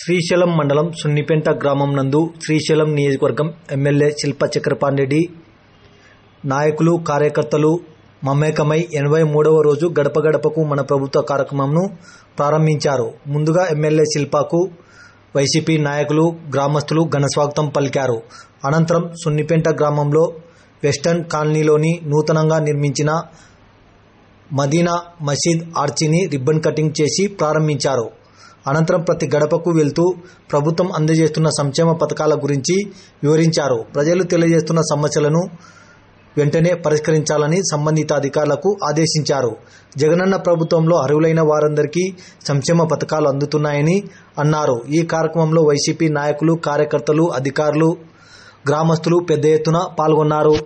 శ్రీశైలం మండలం సున్నిపెంట గ్రామం నందు శ్రీశైలం నియోజకవర్గం ఎమ్మెల్యే శిల్ప చక్రపాండ్రెడ్డి నాయకులు కార్యకర్తలు మమేకమై ఎనభై మూడవ రోజు గడప గడపకు మన ప్రభుత్వ కార్యక్రమంను ప్రారంభించారు ముందుగా ఎమ్మెల్యే శిల్పకు వైసీపీ నాయకులు గ్రామస్తులు ఘనస్వాగతం పలికారు అనంతరం సున్నిపెంట గ్రామంలో వెస్టర్న్ కాలనీలోని నూతనంగా నిర్మించిన మదీనా మసీద్ ఆర్చిని రిబ్బన్ కటింగ్ చేసి ప్రారంభించారు అనంతరం ప్రతి గడపకు వెళ్తూ ప్రభుత్వం అందజేస్తున్న సంక్షేమ పథకాల గురించి వివరించారు ప్రజలు తెలియజేస్తున్న సమస్యలను వెంటనే పరిష్కరించాలని సంబంధిత అధికారులకు ఆదేశించారు జగనన్న ప్రభుత్వంలో అర్హులైన వారందరికీ సంక్షేమ పథకాలు అందుతున్నాయని అన్నారు ఈ కార్యక్రమంలో వైసీపీ నాయకులు కార్యకర్తలు అధికారులు గ్రామస్తులు పెద్ద ఎత్తున పాల్గొన్నారు